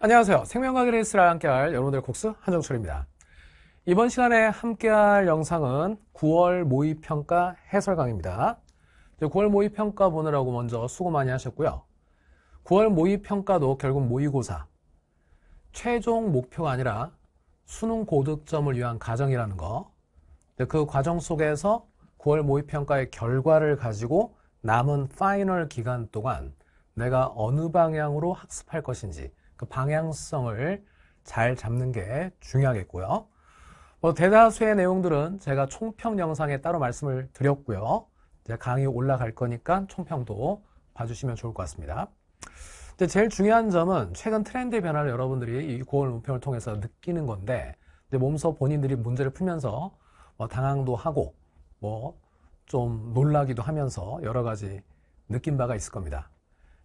안녕하세요. 생명과학 레이스를 함께할 여러분들 곡수 한정철입니다. 이번 시간에 함께할 영상은 9월 모의평가 해설 강입니다. 9월 모의평가 보느라고 먼저 수고 많이 하셨고요. 9월 모의평가도 결국 모의고사, 최종 목표가 아니라 수능 고득점을 위한 과정이라는 거. 그 과정 속에서 9월 모의평가의 결과를 가지고 남은 파이널 기간 동안 내가 어느 방향으로 학습할 것인지 그 방향성을 잘 잡는 게 중요하겠고요. 뭐 대다수의 내용들은 제가 총평 영상에 따로 말씀을 드렸고요. 이제 강의 올라갈 거니까 총평도 봐주시면 좋을 것 같습니다. 이제 제일 중요한 점은 최근 트렌드의 변화를 여러분들이 이 9월 논평을 통해서 느끼는 건데 몸소 본인들이 문제를 풀면서 뭐 당황도 하고 뭐 좀 놀라기도 하면서 여러 가지 느낀 바가 있을 겁니다.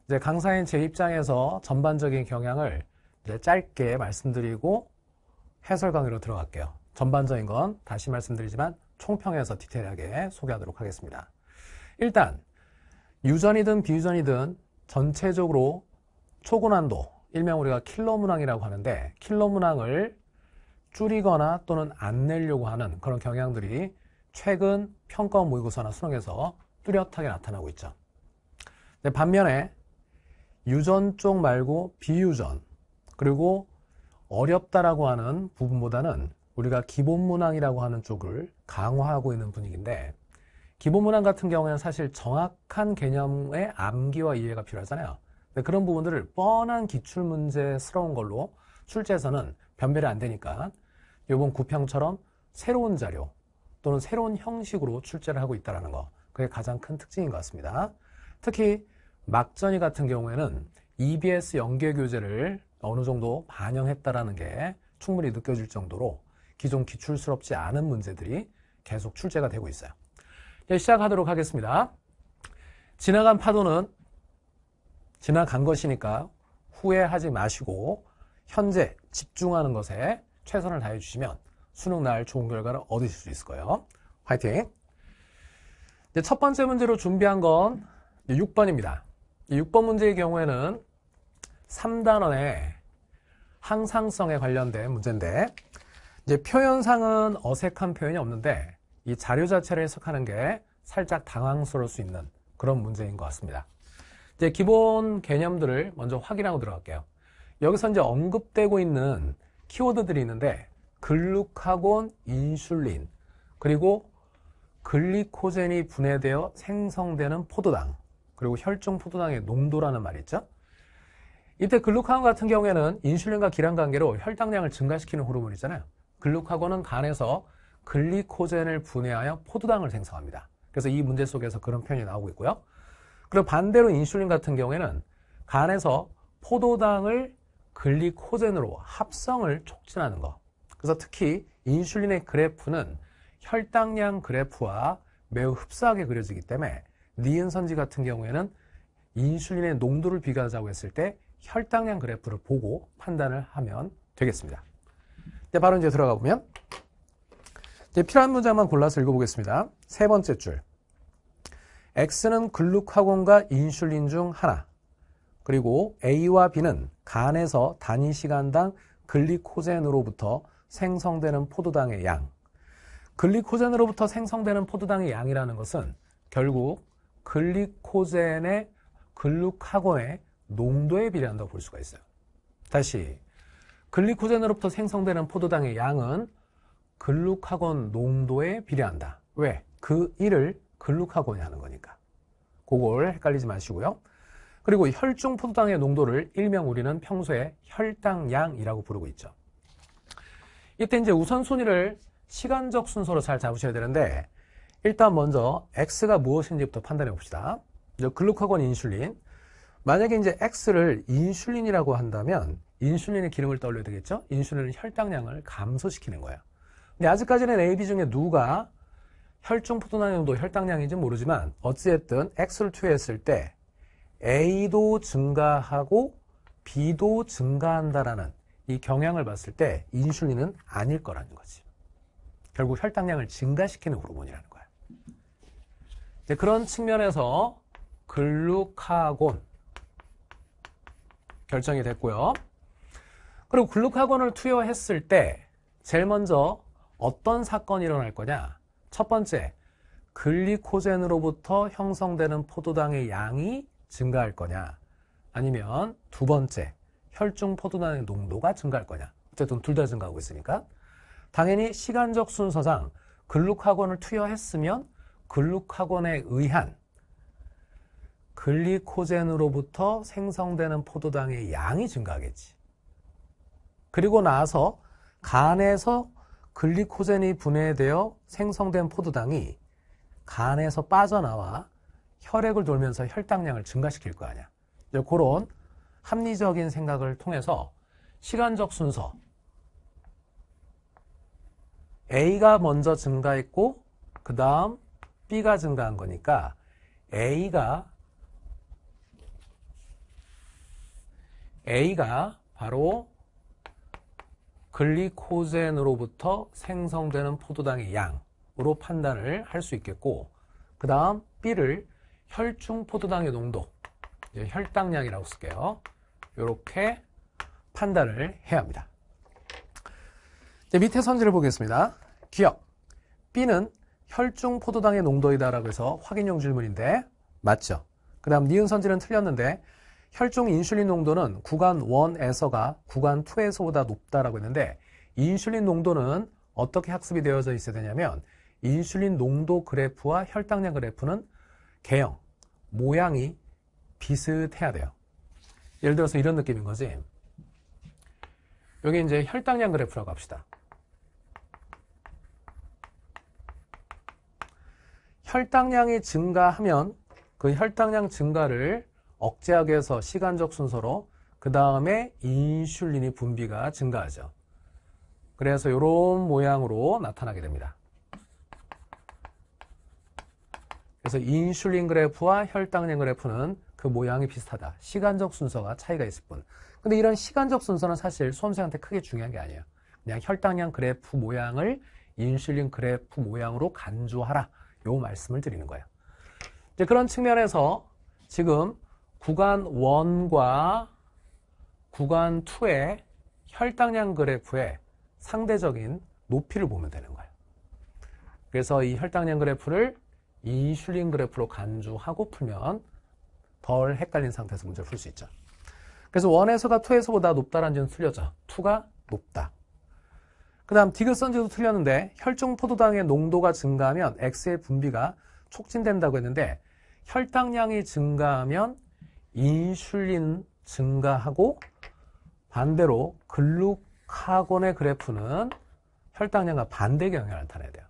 이제 강사인 제 입장에서 전반적인 경향을 짧게 말씀드리고 해설 강의로 들어갈게요. 전반적인 건 다시 말씀드리지만 총평에서 디테일하게 소개하도록 하겠습니다. 일단 유전이든 비유전이든 전체적으로 초고난도, 일명 우리가 킬러 문항이라고 하는데 킬러 문항을 줄이거나 또는 안 내려고 하는 그런 경향들이 최근 평가 모의고사나 수능에서 뚜렷하게 나타나고 있죠. 반면에 유전 쪽 말고 비유전 그리고 어렵다라고 하는 부분보다는 우리가 기본 문항이라고 하는 쪽을 강화하고 있는 분위기인데 기본 문항 같은 경우에는 사실 정확한 개념의 암기와 이해가 필요하잖아요. 그런 부분들을 뻔한 기출 문제스러운 걸로 출제에서는 변별이 안 되니까 요번 구평처럼 새로운 자료 또는 새로운 형식으로 출제를 하고 있다는 거. 그게 가장 큰 특징인 것 같습니다. 특히 막전이 같은 경우에는 EBS 연계 교재를 어느 정도 반영했다라는 게 충분히 느껴질 정도로 기존 기출스럽지 않은 문제들이 계속 출제가 되고 있어요. 시작하도록 하겠습니다. 지나간 파도는 지나간 것이니까 후회하지 마시고 현재 집중하는 것에 최선을 다해 주시면 수능 날 좋은 결과를 얻으실 수 있을 거예요. 화이팅! 첫 번째 문제로 준비한 건 6번입니다. 6번 문제의 경우에는 3단원의 항상성에 관련된 문제인데 이제 표현상은 어색한 표현이 없는데 이 자료 자체를 해석하는 게 살짝 당황스러울 수 있는 그런 문제인 것 같습니다. 이제 기본 개념들을 먼저 확인하고 들어갈게요. 여기서 이제 언급되고 있는 키워드들이 있는데 글루카곤, 인슐린, 그리고 글리코젠이 분해되어 생성되는 포도당, 그리고 혈중 포도당의 농도라는 말이 있죠. 이때 글루카곤 같은 경우에는 인슐린과 기량 관계로 혈당량을 증가시키는 호르몬이잖아요. 글루카곤은 간에서 글리코젠을 분해하여 포도당을 생성합니다. 그래서 이 문제 속에서 그런 표현이 나오고 있고요. 그리고 반대로 인슐린 같은 경우에는 간에서 포도당을 글리코젠으로 합성을 촉진하는 것. 그래서 특히 인슐린의 그래프는 혈당량 그래프와 매우 흡사하게 그려지기 때문에 니은 선지 같은 경우에는 인슐린의 농도를 비교하자고 했을 때 혈당량 그래프를 보고 판단을 하면 되겠습니다. 네, 바로 이제 들어가 보면 필요한 문장만 골라서 읽어보겠습니다. 세 번째 줄. X는 글루카곤과 인슐린 중 하나. 그리고 A와 B는 간에서 단위 시간당 글리코젠으로부터 생성되는 포도당의 양. 글리코젠으로부터 생성되는 포도당의 양이라는 것은 결국 글리코젠의 글루카곤의 농도에 비례한다고 볼 수가 있어요. 다시 글리코젠으로부터 생성되는 포도당의 양은 글루카곤 농도에 비례한다. 왜? 그 일을 글루카곤이 하는 거니까. 그걸 헷갈리지 마시고요. 그리고 혈중 포도당의 농도를 일명 우리는 평소에 혈당량이라고 부르고 있죠. 이때 이제 우선순위를 시간적 순서로 잘 잡으셔야 되는데 일단 먼저 X가 무엇인지부터 판단해 봅시다. 글루카곤 인슐린. 만약에 이제 X를 인슐린이라고 한다면 인슐린의 기능을 떠올려야 되겠죠? 인슐린은 혈당량을 감소시키는 거예요. 근데 아직까지는 AB 중에 누가 혈중 포도나이온도 혈당량인지 모르지만 어찌됐든 X를 투여했을 때 A도 증가하고 B도 증가한다라는 이 경향을 봤을 때 인슐린은 아닐 거라는 거지. 결국 혈당량을 증가시키는 호르몬이라는 거예요. 이제 그런 측면에서 글루카곤 결정이 됐고요. 그리고 글루카곤을 투여했을 때 제일 먼저 어떤 사건이 일어날 거냐? 첫 번째, 글리코젠으로부터 형성되는 포도당의 양이 증가할 거냐? 아니면 두 번째, 혈중 포도당의 농도가 증가할 거냐? 어쨌든 둘 다 증가하고 있으니까. 당연히 시간적 순서상 글루카곤을 투여했으면 글루카곤에 의한 글리코젠으로부터 생성되는 포도당의 양이 증가하겠지. 그리고 나서 간에서 글리코젠이 분해되어 생성된 포도당이 간에서 빠져나와 혈액을 돌면서 혈당량을 증가시킬 거 아니야. 그런 합리적인 생각을 통해서 시간적 순서 A가 먼저 증가했고 그 다음 B가 증가한 거니까 A가 A가 바로 글리코젠으로부터 생성되는 포도당의 양으로 판단을 할 수 있겠고 그 다음 B를 혈중 포도당의 농도 혈당량이라고 쓸게요 이렇게 판단을 해야 합니다 밑에 선지를 보겠습니다 기억 B는 혈중 포도당의 농도이다라고 해서 확인용 질문인데 맞죠? 그 다음 니은 선지는 틀렸는데 혈중 인슐린 농도는 구간 1에서가 구간 2에서보다 높다라고 했는데 인슐린 농도는 어떻게 학습이 되어져 있어야 되냐면 인슐린 농도 그래프와 혈당량 그래프는 개형, 모양이 비슷해야 돼요. 예를 들어서 이런 느낌인 거지. 여기 이제 혈당량 그래프라고 합시다. 혈당량이 증가하면 그 혈당량 증가를 억제하기 위해서 시간적 순서로 그 다음에 인슐린이 분비가 증가하죠. 그래서 이런 모양으로 나타나게 됩니다. 그래서 인슐린 그래프와 혈당량 그래프는 그 모양이 비슷하다. 시간적 순서가 차이가 있을 뿐. 근데 이런 시간적 순서는 사실 수험생한테 크게 중요한 게 아니에요. 그냥 혈당량 그래프 모양을 인슐린 그래프 모양으로 간주하라 요 말씀을 드리는 거예요. 이제 그런 측면에서 지금 구간 1과 구간 2의 혈당량 그래프의 상대적인 높이를 보면 되는 거예요. 그래서 이 혈당량 그래프를 이슐린 그래프로 간주하고 풀면 덜 헷갈린 상태에서 문제를 풀 수 있죠. 그래서 1에서가 2에서보다 높다라는 점은 틀렸죠. 2가 높다. 그 다음 디귿선지도 틀렸는데 혈중 포도당의 농도가 증가하면 X의 분비가 촉진된다고 했는데 혈당량이 증가하면 인슐린 증가하고 반대로 글루카곤의 그래프는 혈당량과 반대 경향을 나타내야 돼요.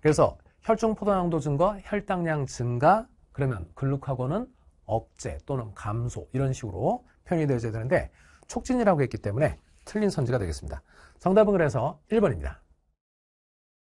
그래서 혈중 포도당도 증가, 혈당량 증가, 그러면 글루카곤은 억제 또는 감소 이런 식으로 표현이 되어야 되는데 촉진이라고 했기 때문에 틀린 선지가 되겠습니다. 정답은 그래서 1번입니다.